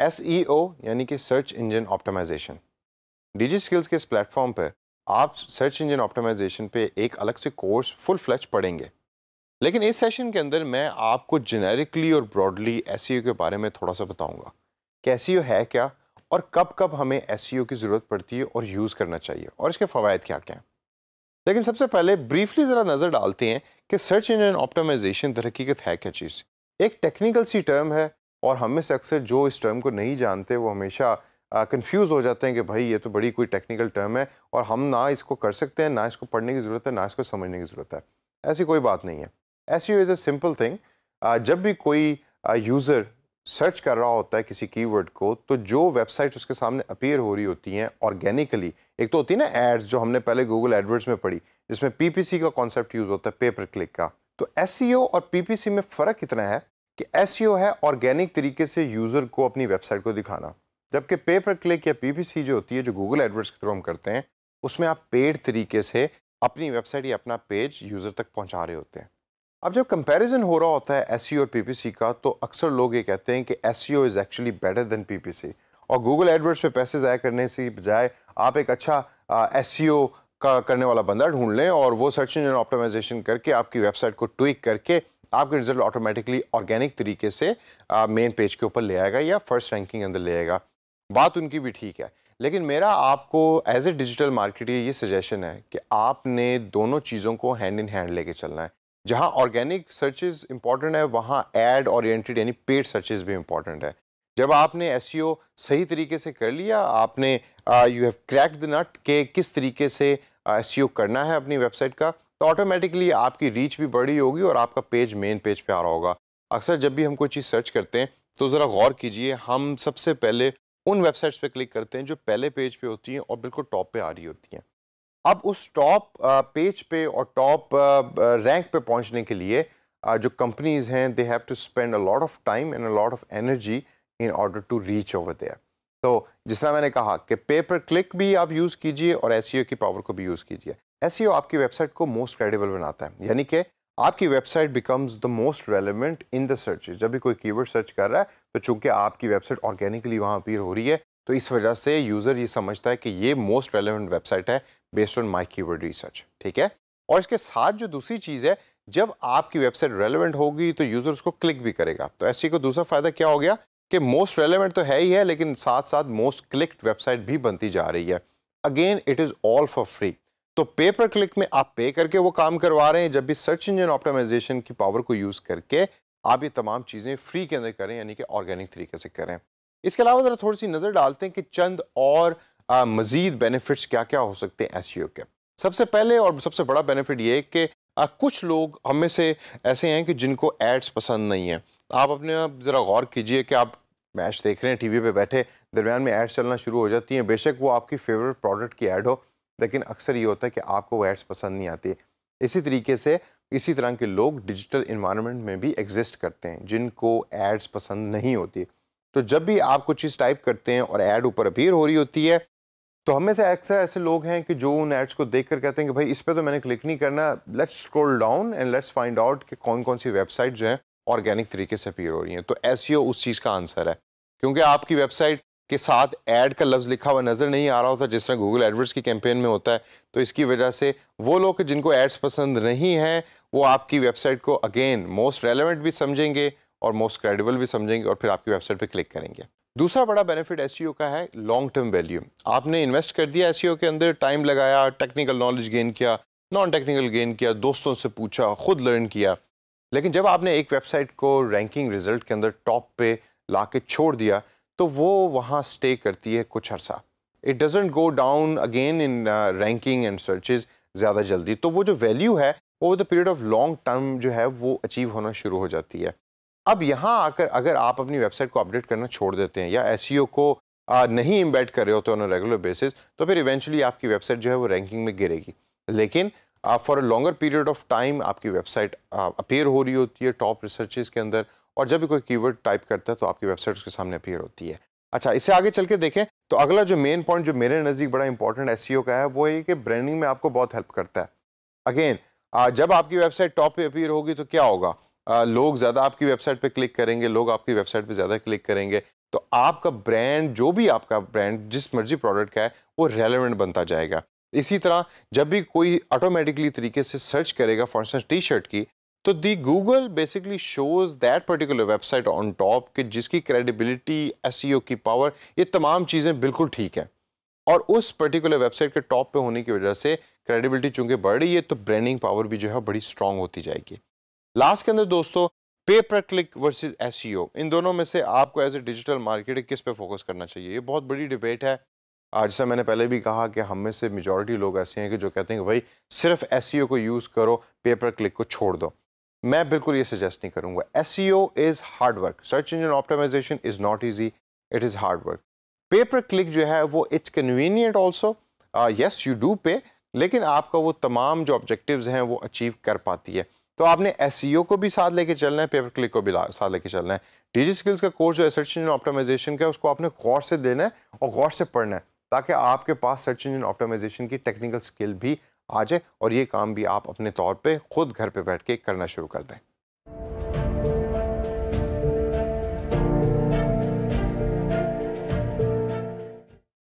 S e यानी कि search engine optimization DigiSkills के इस प्लेटफॉर्म पर आप सर्च इंजन ऑप्टिमाइजेशन पे एक अलग से कोर्स फुल फ्लच पढ़ेंगे लेकिन इस सेशन के अंदर मैं आपको जेनेरिकली और ब्रॉडली एस e के बारे में थोड़ा सा बताऊँगा कि एस e है क्या और कब कब हमें एस की ज़रूरत पड़ती है और यूज़ करना चाहिए और इसके फ़वाद क्या क्या हैं लेकिन सबसे पहले ब्रीफली ज़रा नज़र डालते हैं कि सर्च इंजन ऑप्टिमाइजेशन तरक्कीकत है क्या चीज़ एक टेक्निकल सी टर्म है और हम में से अक्सर जो इस टर्म को नहीं जानते वो हमेशा कंफ्यूज हो जाते हैं कि भाई ये तो बड़ी कोई टेक्निकल टर्म है और हम ना इसको कर सकते हैं ना इसको पढ़ने की ज़रूरत है ना इसको समझने की ज़रूरत है ऐसी कोई बात नहीं है S U is a simple thing जब भी कोई यूज़र सर्च कर रहा होता है किसी कीवर्ड को तो जो वेबसाइट उसके सामने अपेयर हो रही होती हैं ऑर्गेनिकली एक तो होती है ना एड्स जो हमने पहले गूगल एडवर्ड्स में पढ़ी जिसमें पी का कॉन्सेप्ट यूज़ होता है पेपर क्लिक का तो एस e और पी में फ़र्क इतना है कि एस e है ऑर्गेनिक तरीके से यूज़र को अपनी वेबसाइट को दिखाना जबकि पे पर क्लिक या पी जो होती है जो गूगल एडवर्ट्स के थ्रू हम करते हैं उसमें आप पेड तरीके से अपनी वेबसाइट या अपना पेज यूज़र तक पहुंचा रहे होते हैं अब जब कंपैरिजन हो रहा होता है एस e और पी का तो अक्सर लोग ये कहते हैं कि S is actually better than P और गूगल एडवर्ट्स पे पैसे ज़ाया करने से बजाय आप एक अच्छा एस e का करने वाला बंदा ढूंढ लें और वो सर्च इंजन ऑप्टिमाइजेशन करके आपकी वेबसाइट को ट्विक करके आपके रिजल्ट ऑटोमेटिकली ऑर्गेनिक तरीके से मेन पेज के ऊपर ले आएगा या फर्स्ट रैंकिंग अंदर ले आएगा बात उनकी भी ठीक है लेकिन मेरा आपको एज ए डिजिटल मार्केट ये सजेशन है कि आपने दोनों चीज़ों को हैंड इन हैंड लेके चलना है जहाँ ऑर्गेनिक सर्चेज इंपॉर्टेंट है वहाँ एड ऑरिएटेड यानी पेड सर्चेज भी इंपॉर्टेंट है जब आपने एस e सही तरीके से कर लिया आपने you have crack the nut के किस तरीके से एस e करना है अपनी वेबसाइट का तो ऑटोमेटिकली आपकी रीच भी बड़ी होगी और आपका पेज मेन पेज पे आ रहा होगा अक्सर जब भी हम कोई चीज़ सर्च करते हैं तो ज़रा गौर कीजिए हम सबसे पहले उन वेबसाइट्स पे क्लिक करते हैं जो पहले पेज पे होती हैं और बिल्कुल टॉप पे आ रही होती हैं अब उस टॉप पेज पे और टॉप रैंक पे पहुंचने के लिए जो कंपनीज हैं they have to spend a lot of time and a lot of energy in order to reach over there तो जिस तरह मैंने कहा कि पेपर क्लिक भी आप यूज़ कीजिए और एस e की पावर को भी यूज़ कीजिए एस e आपकी वेबसाइट को मोस्ट क्रेडिबल बनाता है यानी कि आपकी website becomes the most relevant in the search जब भी कोई कीवर्ड सर्च कर रहा है तो चूंकि आपकी वेबसाइट ऑर्गेनिकली वहाँ अपीयर हो रही है तो इस वजह से यूज़र ये समझता है कि ये मोस्ट रेलिवेंट वेबसाइट है based on my keyword research ठीक है और इसके साथ जो दूसरी चीज़ है जब आपकी वेबसाइट रेलिवेंट होगी तो यूज़र उसको क्लिक भी करेगा तो ऐसी e को दूसरा फ़ायदा क्या हो गया कि मोस्ट रेलिवेंट तो है ही है लेकिन साथ साथ मोस्ट क्लिक्ड वेबसाइट भी बनती जा रही है again it is all for free तो पे पर क्लिक में आप पे करके वो काम करवा रहे हैं जब भी सर्च इंजन ऑप्टिमाइजेशन की पावर को यूज़ करके आप ये तमाम चीज़ें फ्री के अंदर करें यानी कि ऑर्गेनिक तरीके से करें इसके अलावा ज़रा थोड़ी सी नज़र डालते हैं कि चंद और आ, मजीद बेनिफिट्स क्या क्या हो सकते हैं एस e के सबसे पहले और सबसे बड़ा बेनिफिट ये कि आ, कुछ लोग हमें से ऐसे हैं कि जिनको एड्स पसंद नहीं है आप अपने आप ज़रा गौर कीजिए कि आप मैच देख रहे हैं टीवी पे बैठे दरमियान में एड्स चलना शुरू हो जाती हैं बेशक वो आपकी फेवरेट प्रोडक्ट की एड हो लेकिन अक्सर ये होता है कि आपको वो एड्स पसंद नहीं आती इसी तरीके से इसी तरह के लोग डिजिटल इन्वायरमेंट में भी एग्जिस्ट करते हैं जिनको एड्स पसंद नहीं होती तो जब भी आप कुछ चीज़ टाइप करते हैं और ऐड ऊपर अपीयर हो रही होती है तो हमें से अक्सर ऐसे लोग हैं कि जो उन एड्स को देख कर कहते हैं कि भाई इस पर तो मैंने क्लिक नहीं करना let's scroll down and let's find out कि कौन कौन सी वेबसाइट जो हैं ऑर्गेनिक तरीके से अपीयर हो रही हैं तो ऐसी e उस चीज़ का आंसर है क्योंकि आपकी वेबसाइट के साथ ऐड का लफ्ज़ लिखा हुआ नज़र नहीं आ रहा होता जिस तरह गूगल एडवर्ड्स की कैंपेन में होता है तो इसकी वजह से वो लोग जिनको एड्स पसंद नहीं हैं वो आपकी वेबसाइट को अगेन मोस्ट रेलिवेंट भी समझेंगे और मोस्ट क्रेडिबल भी समझेंगे और फिर आपकी वेबसाइट पर क्लिक करेंगे दूसरा बड़ा बेनिफिट एस e का है लॉन्ग टर्म वैल्यू आपने इन्वेस्ट कर दिया एस e के अंदर टाइम लगाया टेक्निकल नॉलेज गेन किया नॉन टेक्निकल गेन किया दोस्तों से पूछा खुद लर्न किया लेकिन जब आपने एक वेबसाइट को रैंकिंग रिजल्ट के अंदर टॉप पे ला छोड़ दिया तो वो वहाँ स्टे करती है कुछ अरसा it doesn't go down again in ranking and searches ज़्यादा जल्दी तो वो जो वैल्यू है over the period of long term जो है वो अचीव होना शुरू हो जाती है अब यहाँ आकर अगर आप अपनी वेबसाइट को अपडेट करना छोड़ देते हैं या एस e को आ, uh, नहीं इम्बेट कर रहे होते ऑन रेगुलर बेसिस तो फिर इवेंचुअली आपकी वेबसाइट जो है वो रैंकिंग में गिरेगी लेकिन for a longer period of time आपकी वेबसाइट अपेयर uh, हो रही होती है टॉप रिसर्चेज के अंदर और जब भी कोई कीवर्ड टाइप करता है तो आपकी वेबसाइट उसके सामने अपीयर होती है अच्छा इसे आगे चल के देखें तो अगला जो मेन पॉइंट जो मेरे नज़दीक बड़ा इंपॉर्टेंट एस e का है वो ये कि ब्रांडिंग में आपको बहुत हेल्प करता है अगेन जब आपकी वेबसाइट टॉप पर अपीयर होगी तो क्या होगा लोग ज़्यादा आपकी वेबसाइट पर क्लिक करेंगे लोग आपकी वेबसाइट पर ज़्यादा क्लिक करेंगे तो आपका ब्रांड जो भी आपका ब्रांड जिस मर्जी प्रोडक्ट का है वो रेलिवेंट बनता जाएगा इसी तरह जब भी कोई ऑटोमेटिकली तरीके से सर्च करेगा फॉर इंस्टेंस टी शर्ट की तो the Google basically shows that particular website on top कि जिसकी क्रेडिबिलिटी एस e की पावर ये तमाम चीज़ें बिल्कुल ठीक हैं और उस पर्टिकुलर वेबसाइट के टॉप पे होने की वजह से क्रेडिबिलिटी चूंकि बढ़ रही है तो ब्रांडिंग पावर भी जो है बड़ी स्ट्रांग होती जाएगी लास्ट के अंदर दोस्तों पे पर क्लिक वर्सेज एस इन दोनों में से आपको एज ए डिजिटल मार्केट किस पे फोकस करना चाहिए ये बहुत बड़ी डिबेट है आज से मैंने पहले भी कहा कि हम में से मेजॉरिटी लोग ऐसे हैं कि जो कहते हैं कि भाई सिर्फ एस e को यूज़ करो पे पर क्लिक को छोड़ दो मैं बिल्कुल ये सजेस्ट नहीं करूँगा S E O is hard work search engine optimization is not easy it is hard work pay per click जो है वो it's convenient also yes you do pay लेकिन आपका वो तमाम जो ऑब्जेक्टिव हैं वो अचीव कर पाती है तो आपने एस e को भी साथ लेके चलना है पेपर क्लिक को भी साथ लेके चलना है डीजी स्किल्स का कोर्स जो है सर्च इंजन ऑप्टोमाइजेशन का उसको आपने गौर से देना है और गौर से पढ़ना है ताकि आपके पास सर्च इंजन ऑप्टोमाइजेशन की टेक्निकल स्किल भी आ जाए और ये काम भी आप अपने तौर पे खुद घर पे बैठ के करना शुरू कर दें